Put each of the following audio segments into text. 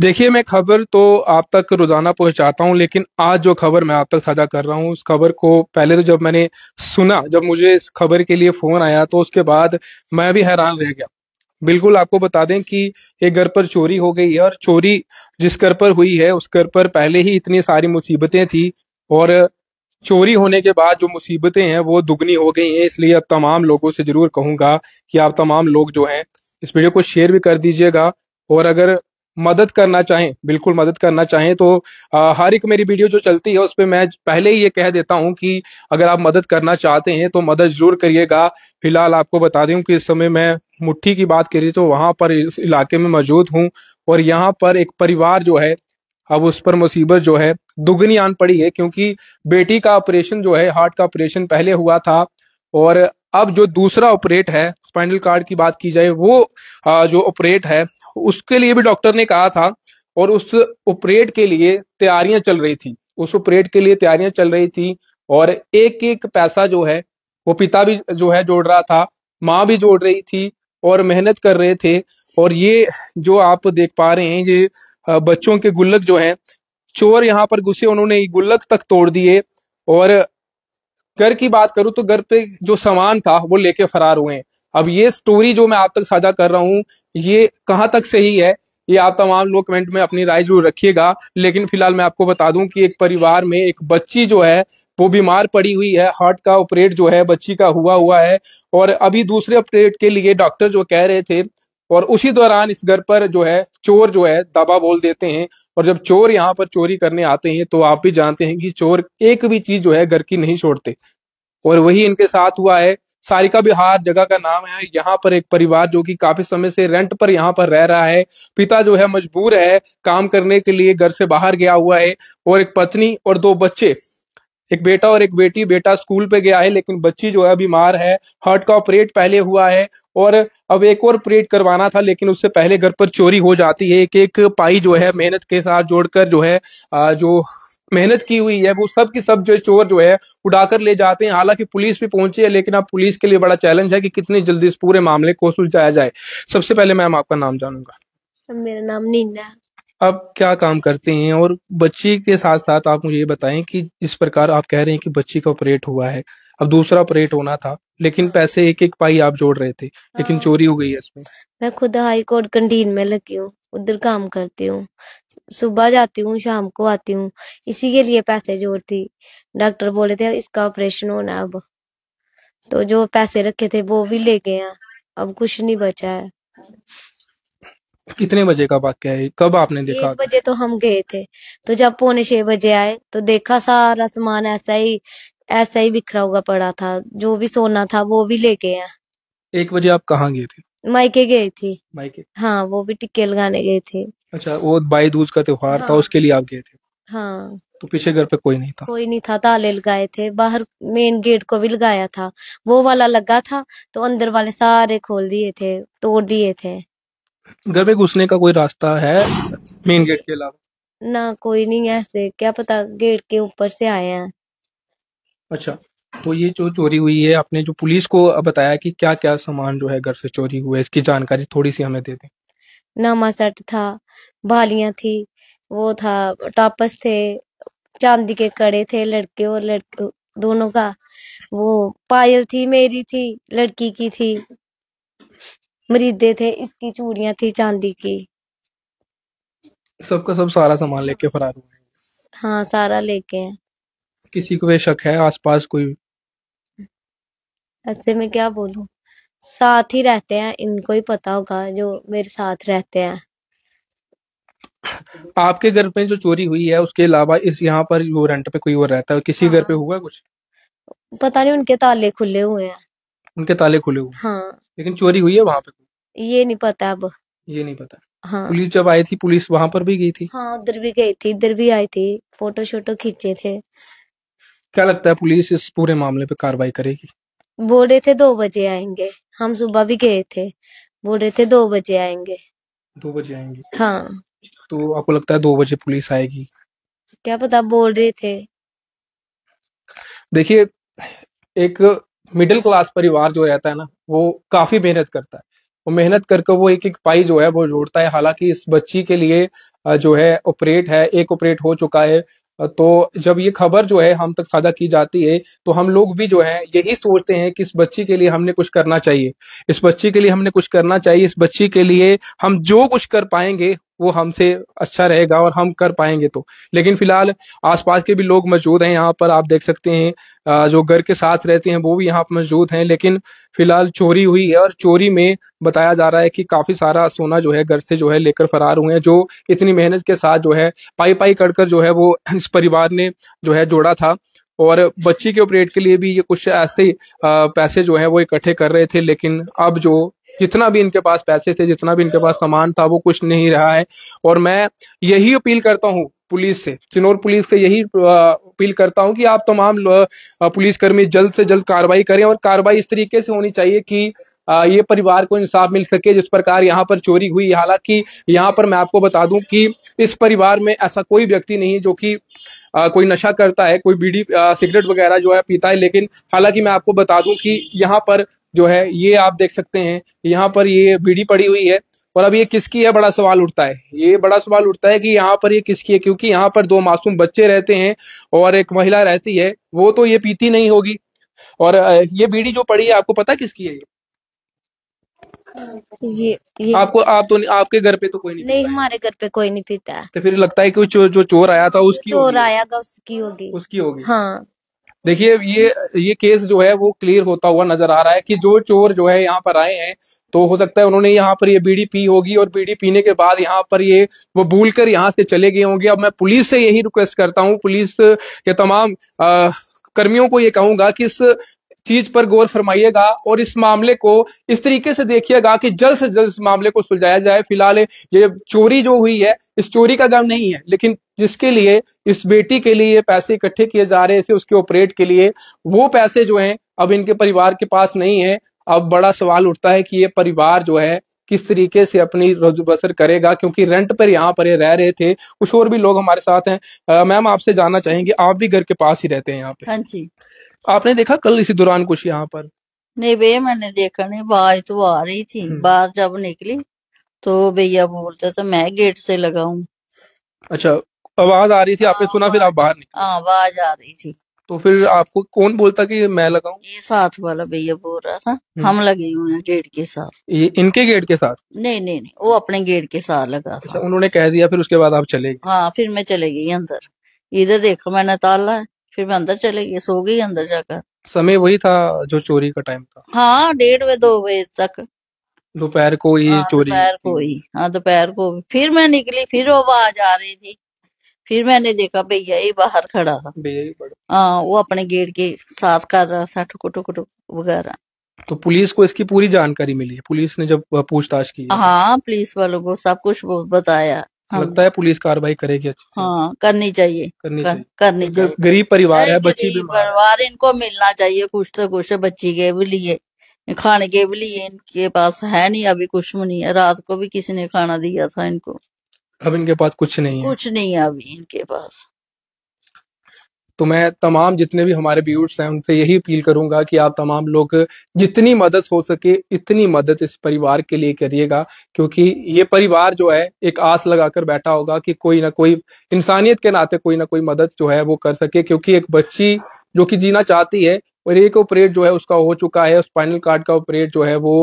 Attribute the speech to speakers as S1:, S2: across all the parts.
S1: देखिए मैं खबर तो आप तक रोजाना पहुंचाता हूं लेकिन आज जो खबर मैं आप तक साझा कर रहा हूं उस खबर को पहले तो जब मैंने सुना जब मुझे इस खबर के लिए फोन आया तो उसके बाद मैं भी हैरान रह गया बिल्कुल आपको बता दें कि एक घर पर चोरी हो गई है और चोरी जिस घर पर हुई है उस घर पर पहले ही इतनी सारी मुसीबतें थी और चोरी होने के बाद जो मुसीबतें हैं वो दुगनी हो गई हैं इसलिए अब तमाम लोगों से जरूर कहूंगा कि आप तमाम लोग जो हैं इस वीडियो को शेयर भी कर दीजिएगा और अगर मदद करना चाहें बिल्कुल मदद करना चाहें तो आ, हर एक मेरी वीडियो जो चलती है उस पर मैं पहले ही ये कह देता हूं कि अगर आप मदद करना चाहते हैं तो मदद जरूर करिएगा फिलहाल आपको बता दूं कि इस समय मैं मुट्ठी की बात करी तो वहां पर इस इलाके में मौजूद हूँ और यहाँ पर एक परिवार जो है अब उस पर मुसीबत जो है दुगनी आन पड़ी है क्योंकि बेटी का ऑपरेशन जो है हार्ट का ऑपरेशन पहले हुआ था और अब जो दूसरा ऑपरेट है स्पाइनल कार्ड की बात की जाए वो जो ऑपरेट है उसके लिए भी डॉक्टर ने कहा था और उस ऑपरेट के लिए तैयारियां चल रही थी उस ऑपरेट के लिए तैयारियां चल रही थी और एक एक पैसा जो है वो पिता भी जो है जोड़ रहा था माँ भी जोड़ रही थी और मेहनत कर रहे थे और ये जो आप देख पा रहे हैं ये बच्चों के गुल्लक जो हैं चोर यहाँ पर घुसे उन्होंने गुल्लक तक तोड़ दिए और घर की बात करूं तो घर पे जो सामान था वो लेके फरार हुए हैं अब ये स्टोरी जो मैं आप तक साझा कर रहा हूँ ये कहाँ तक सही है ये आप तमाम लोग कमेंट में अपनी राय जरूर रखिएगा लेकिन फिलहाल मैं आपको बता दूं कि एक परिवार में एक बच्ची जो है वो बीमार पड़ी हुई है हार्ट का ऑपरेट जो है बच्ची का हुआ हुआ है और अभी दूसरे ऑपरेट के लिए डॉक्टर जो कह रहे थे और उसी दौरान इस घर पर जो है चोर जो है दबा बोल देते हैं और जब चोर यहाँ पर चोरी करने आते हैं तो आप भी जानते हैं कि चोर एक भी चीज जो है घर की नहीं छोड़ते और वही इनके साथ हुआ है सारिका बिहार जगह का नाम है यहाँ पर एक परिवार जो कि काफी समय से रेंट पर यहाँ पर रह रहा है पिता जो है मजबूर है काम करने के लिए घर से बाहर गया हुआ है और एक पत्नी और दो बच्चे एक बेटा और एक बेटी बेटा स्कूल पे गया है लेकिन बच्ची जो है बीमार है हार्ट का ऑपरेट पहले हुआ है और अब एक और ऑपरेट करवाना था लेकिन उससे पहले घर पर चोरी हो जाती है एक एक पाई जो है मेहनत के साथ जोड़कर जो है जो मेहनत की हुई है वो सब की सब जो है चोर जो है उड़ाकर ले जाते हैं हालांकि पुलिस भी पहुंची है लेकिन अब पुलिस के लिए बड़ा चैलेंज है कि कितनी जल्दी इस पूरे मामले को सुलझाया जाए सबसे पहले मैम आपका नाम जानूंगा
S2: मेरा नाम नीना
S1: आप क्या काम करते हैं और बच्ची के साथ साथ आप मुझे ये बताएं कि इस प्रकार आप कह रहे हैं कि बच्ची का ऑपरेट हुआ है अब दूसरा ऑपरेट होना था लेकिन पैसे एक एक पाई आप जोड़ रहे थे लेकिन हाँ। चोरी हो गई है इसमें
S2: मैं खुद हाई कोर्ट कंटीन में लगी हूँ उधर काम करती हूँ सुबह जाती हूँ शाम को आती हूँ इसी के लिए पैसे जोड़ती डॉक्टर बोले थे इसका ऑपरेशन होना अब तो जो पैसे रखे थे वो भी ले गए हैं अब कुछ नहीं बचा है
S1: कितने बजे का वाक्य है कब आपने देखा एक
S2: बजे तो हम गए थे तो जब पौने छह बजे आए तो देखा सारा सामान ऐसा ही ऐसा ही बिखरा हुआ पड़ा था जो भी सोना था वो भी लेके आए
S1: एक बजे आप कहाँ गए थे
S2: मायके गई थी मायके हाँ वो भी टिक्के लगाने गई थी
S1: अच्छा वो भाई दूज का त्योहार हाँ। था उसके लिए आप गए थे हाँ तो पीछे घर पे कोई नहीं था
S2: कोई नहीं था ताले लगाए थे बाहर मेन गेट को भी लगाया था वो वाला लगा था तो अंदर वाले सारे खोल दिए थे तोड़ दिए थे
S1: घर में घुसने का कोई रास्ता है मेन गेट के अलावा
S2: ना कोई नहीं है ऐसे क्या पता गेट के ऊपर से आए हैं
S1: अच्छा तो ये जो चोरी हुई है आपने जो पुलिस को बताया कि क्या क्या सामान जो है घर से चोरी हुआ है इसकी जानकारी थोड़ी सी हमें दे दें
S2: नामा सेट था बालियां थी वो था टॉपस थे चांदी के कड़े थे लड़के और लड़के दोनों का वो पायल थी मेरी थी लड़की की थी मरीदे थे इसकी चूड़ियां थी चांदी की
S1: सबका सब सारा सामान लेके फरार
S2: हुए हाँ सारा लेके हैं
S1: किसी को भी शक है आसपास कोई
S2: ऐसे में क्या बोलू साथ ही रहते हैं इनको ही पता होगा जो मेरे साथ रहते हैं
S1: आपके घर पे जो चोरी हुई है उसके अलावा इस यहाँ पर वो रेंट पे कोई और रहता है किसी घर हाँ। पे हुआ कुछ
S2: पता नहीं उनके ताले खुले हुए हैं
S1: उनके ताले खुले हुए हाँ लेकिन चोरी हुई है वहाँ
S2: पे ये नहीं पता अब ये नहीं पता हाँ पुलिस
S1: जब आई थी पुलिस वहाँ पर भी गई थी
S2: हाँ उधर भी गई थी इधर भी आई थी फोटो शोटो खींचे थे
S1: क्या लगता है पुलिस इस पूरे मामले पे कार्रवाई करेगी
S2: बोल रहे थे दो बजे आएंगे हम सुबह भी गए थे बोल रहे थे दो बजे आएंगे दो बजे आएंगे हाँ
S1: तो आपको लगता है दो बजे पुलिस आएगी
S2: क्या पता बोल रहे थे
S1: देखिए एक मिडिल क्लास परिवार जो रहता है ना वो काफी मेहनत करता है वो मेहनत करके वो एक एक पाई जो है वो जोड़ता है हालांकि इस बच्ची के लिए जो है ऑपरेट है एक ऑपरेट हो चुका है तो जब ये खबर जो है हम तक साझा की जाती है तो हम लोग भी जो है यही सोचते हैं कि इस बच्ची के लिए हमने कुछ करना चाहिए इस बच्ची के लिए हमने कुछ करना चाहिए इस बच्ची के लिए हम जो कुछ कर पाएंगे वो हमसे अच्छा रहेगा और हम कर पाएंगे तो लेकिन फिलहाल आसपास के भी लोग मौजूद हैं यहाँ पर आप देख सकते हैं जो घर के साथ रहते हैं वो भी यहाँ पर मौजूद हैं लेकिन फिलहाल चोरी हुई है और चोरी में बताया जा रहा है कि काफी सारा सोना जो है घर से जो है लेकर फरार हुए हैं जो इतनी मेहनत के साथ जो है पाई पाई कर कर जो है वो इस परिवार ने जो है जोड़ा था और बच्ची के ऑपरेट के लिए भी ये कुछ ऐसे पैसे जो है वो इकट्ठे कर रहे थे लेकिन अब जो जितना भी इनके पास पैसे थे जितना भी इनके पास सामान था वो कुछ नहीं रहा है और मैं यही अपील करता हूँ पुलिस से चिनोर पुलिस से यही अपील करता हूँ कि आप तमाम पुलिसकर्मी जल्द से जल्द कार्रवाई करें और कार्रवाई इस तरीके से होनी चाहिए कि ये परिवार को इंसाफ मिल सके जिस प्रकार यहाँ पर चोरी हुई हालांकि यहाँ पर मैं आपको बता दूं कि इस परिवार में ऐसा कोई व्यक्ति नहीं है जो कि कोई नशा करता है कोई बीड़ी सिगरेट वगैरह जो है पीता है लेकिन हालांकि मैं आपको बता दूं कि यहाँ पर जो है ये आप देख सकते हैं यहाँ पर ये बीड़ी पड़ी हुई है और अब ये किसकी है बड़ा सवाल उठता है ये बड़ा सवाल उठता है कि यहाँ पर ये किसकी है क्योंकि यहाँ पर दो मासूम बच्चे रहते हैं और एक महिला रहती है वो तो ये पीती नहीं होगी और ये बीड़ी जो पड़ी है आपको पता किसकी है
S2: ये ये, ये आपको
S1: आप तो आपके घर पे तो कोई नहीं
S2: नहीं हमारे घर पे कोई नहीं पीता
S1: तो फिर लगता है कि जो, जो चोर आया था उसकी चोर
S2: आया उसकी होगी उसकी होगी हाँ
S1: देखिए ये ये केस जो है वो क्लियर होता हुआ नजर आ रहा है कि जो चोर जो है यहाँ पर आए हैं तो हो सकता है उन्होंने यहाँ पर ये बीड़ी पी होगी और बीड़ी पीने के बाद यहाँ पर ये वो भूल कर यहाँ से चले गए होंगे अब मैं पुलिस से यही रिक्वेस्ट करता हूँ पुलिस के तमाम आ, कर्मियों को ये कहूंगा कि इस चीज पर गौर फरमाइएगा और इस मामले को इस तरीके से देखिएगा कि जल्द से जल्द इस मामले को सुलझाया जाए फिलहाल ये चोरी जो हुई है इस चोरी का गम नहीं है लेकिन जिसके लिए इस बेटी के लिए ये पैसे इकट्ठे किए जा रहे थे उसके ऑपरेट के लिए वो पैसे जो हैं अब इनके परिवार के पास नहीं है अब बड़ा सवाल उठता है कि ये परिवार जो है किस तरीके से अपनी रोज बसर करेगा क्योंकि रेंट पर यहाँ पर रह रहे थे कुछ और भी लोग हमारे साथ हैं मैम आपसे जानना चाहेंगे आप भी घर के पास ही रहते हैं यहाँ पे हाँ जी आपने देखा कल इसी दौरान कुछ यहाँ पर
S3: नहीं भैया मैंने देखा नहीं बाज तो आ रही थी हम्म। बाहर जब निकली तो भैया बोलते तो मैं गेट से लगाऊ
S1: अच्छा आवाज आ रही थी आपने हाँ, सुना फिर आप बाहर निकले
S3: आवाज आ रही
S1: थी तो फिर आपको कौन बोलता कि मैं लगाऊं
S3: ये साथ वाला भैया बोल रहा था हम्म। हम लगे हुए हैं गेट के साथ
S1: ये इनके गेट के साथ
S3: नहीं नहीं नहीं वो अपने गेट के साथ लगा था अच्छा,
S1: उन्होंने कह दिया फिर उसके बाद आप चले
S3: गए हाँ फिर मैं चले गई अंदर इधर देखो मैंने ताला है फिर मैं अंदर चले गई सो गई अंदर जाकर
S1: समय वही था जो चोरी का टाइम था
S3: हाँ डेढ़ बजे दो बजे तक
S1: दोपहर को ही हाँ, चोरी दोपहर
S3: को ही हाँ दोपहर को फिर मैं निकली फिर आवाज आ रही थी फिर मैंने देखा भैया ये बाहर खड़ा था हाँ वो अपने गेट के साथ कर रहा था ठुको ठुको ठुक वगैरह
S1: तो पुलिस को इसकी पूरी जानकारी मिली पुलिस ने जब पूछताछ की
S3: हाँ पुलिस वालों को सब कुछ बताया हाँ। लगता
S1: है पुलिस कार्रवाई करेगी अच्छी
S3: हाँ करनी चाहिए करनी कर, चाहिए करनी चाहिए
S1: गरीब परिवार है बच्ची
S3: परिवार इनको मिलना चाहिए कुछ तो कुछ बच्ची के भी लिए खाने के भी लिए इनके पास है नहीं अभी कुछ भी नहीं है रात को भी किसी ने खाना दिया था इनको
S1: अब इनके पास कुछ नहीं है
S3: कुछ नहीं है अभी इनके पास
S1: तो मैं तमाम जितने भी हमारे व्यूर्स हैं उनसे यही अपील करूंगा कि आप तमाम लोग जितनी मदद हो सके इतनी मदद इस परिवार के लिए करिएगा क्योंकि ये परिवार जो है एक आस लगाकर बैठा होगा कि कोई ना कोई इंसानियत के नाते कोई ना कोई मदद जो है वो कर सके क्योंकि एक बच्ची जो कि जीना चाहती है और एक ऑपरेट जो है उसका हो चुका है स्पाइनल कार्ड का ऑपरेट जो है वो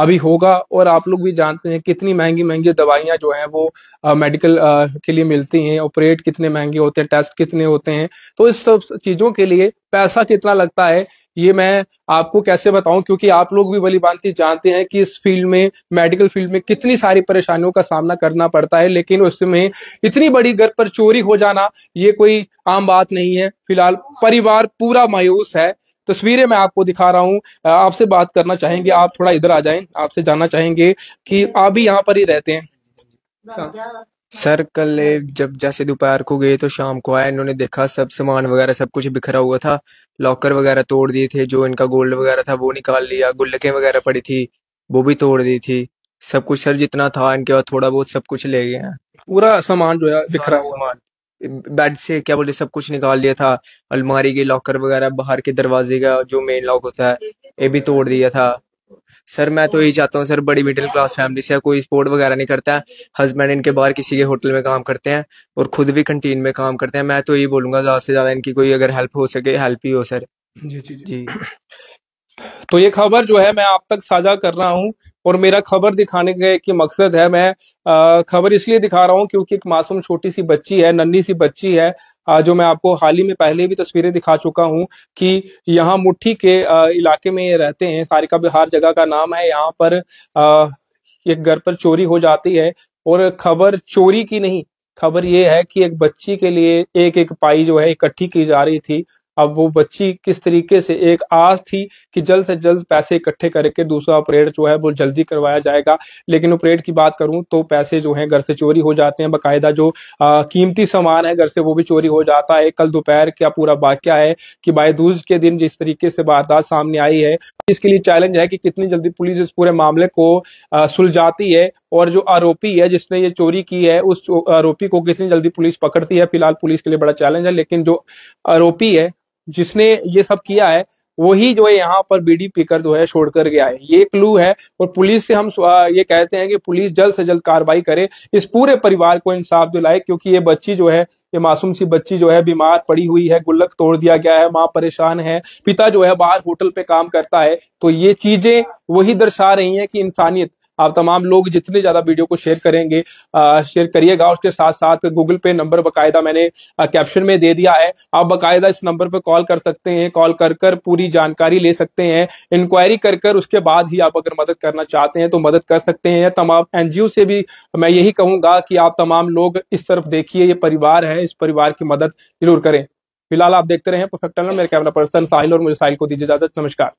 S1: अभी होगा और आप लोग भी जानते हैं कितनी महंगी महंगी दवाइयां जो हैं वो आ, मेडिकल आ, के लिए मिलती हैं ऑपरेट कितने महंगे होते हैं टेस्ट कितने होते हैं तो इस सब चीज़ों के लिए पैसा कितना लगता है ये मैं आपको कैसे बताऊं क्योंकि आप लोग भी बली भांति जानते हैं कि इस फील्ड में मेडिकल फील्ड में कितनी सारी परेशानियों का सामना करना पड़ता है लेकिन उसमें इतनी बड़ी घर पर चोरी हो जाना ये कोई आम बात नहीं है फिलहाल परिवार पूरा मायूस है तस्वीरें मैं आपको दिखा रहा हूँ आपसे बात करना चाहेंगे आप थोड़ा इधर आ जाए आपसे जानना चाहेंगे कि आप भी यहाँ पर ही रहते हैं हाँ। सर कल जब जैसे दोपहर को गए तो शाम को आया इन्होंने देखा सब सामान वगैरह सब कुछ बिखरा हुआ था लॉकर वगैरह तोड़ दिए थे जो इनका गोल्ड वगैरह था वो निकाल लिया गुल्लकें वगैरह पड़ी थी वो भी तोड़ दी थी सब कुछ सर जितना था इनके बाद थोड़ा बहुत सब कुछ ले गए हैं पूरा सामान जो है बिखरा सामान बेड से क्या बोलते सब कुछ निकाल लिया था अलमारी के लॉकर वगैरह बाहर के दरवाजे का जो मेन लॉक होता है ये भी तोड़ दिया था सर मैं तो यही चाहता हूँ सर बड़ी मिडिल क्लास फैमिली से कोई स्पोर्ट वगैरह नहीं करता है हस्बैंड इनके बाहर किसी के होटल में काम करते हैं और खुद भी कंटीन में काम करते हैं मैं तो यही बोलूंगा ज्यादा से ज्यादा इनकी कोई अगर हेल्प हो सके हेल्प ही हो सर जी जी जी तो ये खबर जो है मैं आप तक साझा कर रहा हूँ और मेरा खबर दिखाने का एक मकसद है मैं खबर इसलिए दिखा रहा हूँ क्योंकि एक मासूम छोटी सी बच्ची है नन्ही सी बच्ची है जो मैं आपको हाल ही में पहले भी तस्वीरें दिखा चुका हूँ कि यहाँ मुट्ठी के इलाके में ये रहते हैं सारिका बिहार जगह का नाम है यहाँ पर एक घर पर चोरी हो जाती है और खबर चोरी की नहीं खबर ये है कि एक बच्ची के लिए एक एक पाई जो है इकट्ठी की जा रही थी अब वो बच्ची किस तरीके से एक आस थी कि जल्द से जल्द पैसे इकट्ठे करके दूसरा ऑपरेट जो है वो जल्दी करवाया जाएगा लेकिन ऑपरेट की बात करूं तो पैसे जो है घर से चोरी हो जाते हैं बाकायदा जो आ, कीमती सामान है घर से वो भी चोरी हो जाता है कल दोपहर का पूरा वाक्य है कि बायदूज के दिन जिस तरीके से वारदात सामने आई है इसके लिए चैलेंज है कि कितनी जल्दी पुलिस इस पूरे मामले को सुलझाती है और जो आरोपी है जिसने ये चोरी की है उस आरोपी को कितनी जल्दी पुलिस पकड़ती है फिलहाल पुलिस के लिए बड़ा चैलेंज है लेकिन जो आरोपी है जिसने ये सब किया है वही जो है यहाँ पर बीडी पीकर जो है छोड़ कर गया है ये क्लू है और पुलिस से हम ये कहते हैं कि पुलिस जल्द से जल्द कार्रवाई करे इस पूरे परिवार को इंसाफ दिलाए क्योंकि ये बच्ची जो है ये मासूम सी बच्ची जो है बीमार पड़ी हुई है गुल्लक तोड़ दिया गया है माँ परेशान है पिता जो है बाहर होटल पे काम करता है तो ये चीजें वही दर्शा रही है कि इंसानियत आप तमाम लोग जितने ज़्यादा वीडियो को शेयर करेंगे शेयर करिएगा उसके साथ साथ गूगल पे नंबर बकायदा मैंने कैप्शन में दे दिया है आप बाकायदा इस नंबर पर कॉल कर सकते हैं कॉल कर कर पूरी जानकारी ले सकते हैं इंक्वायरी कर कर उसके बाद ही आप अगर मदद करना चाहते हैं तो मदद कर सकते हैं तमाम एनजीओ से भी मैं यही कहूंगा कि आप तमाम लोग इस तरफ देखिए ये परिवार है इस परिवार की मदद जरूर करें फिलहाल आप देखते रहे परफेक्ट मेरे कैमरा पर्सन साहिल और मुझे साहिल को दीजिए इजाजत नमस्कार